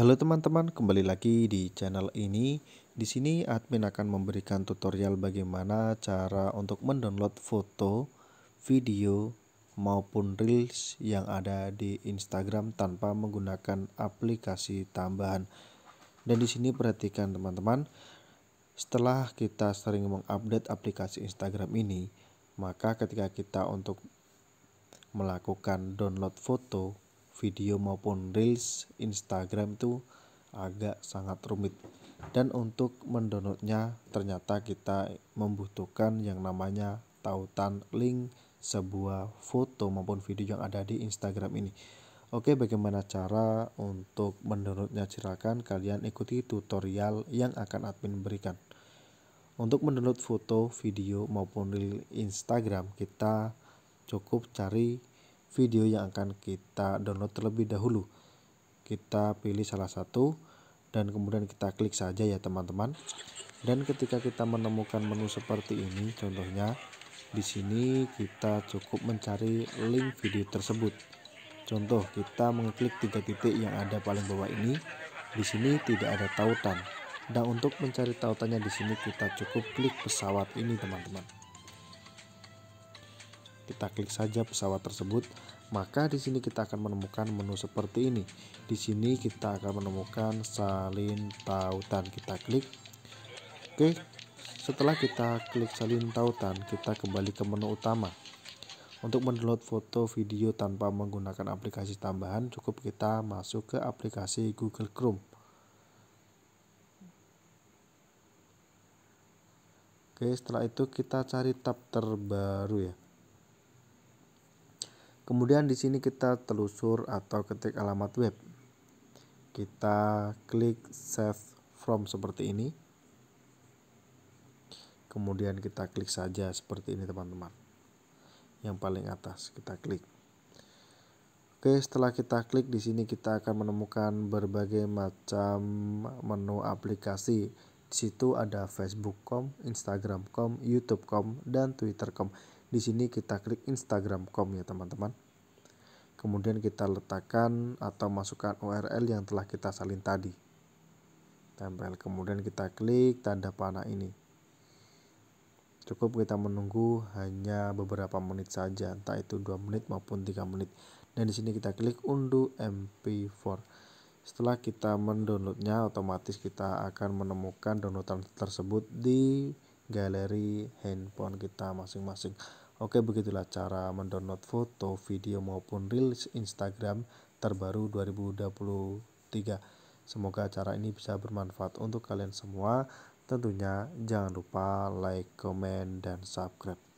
Halo teman-teman, kembali lagi di channel ini. Di sini admin akan memberikan tutorial bagaimana cara untuk mendownload foto, video, maupun reels yang ada di Instagram tanpa menggunakan aplikasi tambahan. Dan di sini perhatikan teman-teman, setelah kita sering mengupdate aplikasi Instagram ini, maka ketika kita untuk melakukan download foto, video maupun reels Instagram itu agak sangat rumit dan untuk mendownloadnya ternyata kita membutuhkan yang namanya tautan link sebuah foto maupun video yang ada di Instagram ini Oke bagaimana cara untuk mendownloadnya silakan kalian ikuti tutorial yang akan admin berikan untuk mendownload foto, video maupun reel Instagram kita cukup cari video yang akan kita download terlebih dahulu. Kita pilih salah satu dan kemudian kita klik saja ya teman-teman. Dan ketika kita menemukan menu seperti ini contohnya di sini kita cukup mencari link video tersebut. Contoh kita mengklik tiga titik yang ada paling bawah ini. Di sini tidak ada tautan. Dan untuk mencari tautannya di sini kita cukup klik pesawat ini teman-teman. Kita klik saja pesawat tersebut, maka di sini kita akan menemukan menu seperti ini. Di sini kita akan menemukan salin tautan. Kita klik. Oke, setelah kita klik salin tautan, kita kembali ke menu utama. Untuk mendownload foto video tanpa menggunakan aplikasi tambahan, cukup kita masuk ke aplikasi Google Chrome. Oke, setelah itu kita cari tab terbaru ya. Kemudian di sini kita telusur atau ketik alamat web. Kita klik save from seperti ini. Kemudian kita klik saja seperti ini teman-teman. Yang paling atas kita klik. Oke, setelah kita klik di sini kita akan menemukan berbagai macam menu aplikasi. Di situ ada Facebook.com, Instagram.com, YouTube.com, dan Twitter.com. Di sini kita klik instagram.com ya teman-teman. Kemudian kita letakkan atau masukkan URL yang telah kita salin tadi. Tempel, kemudian kita klik tanda panah ini. Cukup kita menunggu hanya beberapa menit saja, entah itu 2 menit maupun tiga menit. Dan di sini kita klik unduh MP4 setelah kita mendownloadnya otomatis kita akan menemukan downloadan tersebut di galeri handphone kita masing-masing. Oke, begitulah cara mendownload foto, video maupun reels Instagram terbaru 2023. Semoga cara ini bisa bermanfaat untuk kalian semua. Tentunya jangan lupa like, comment, dan subscribe.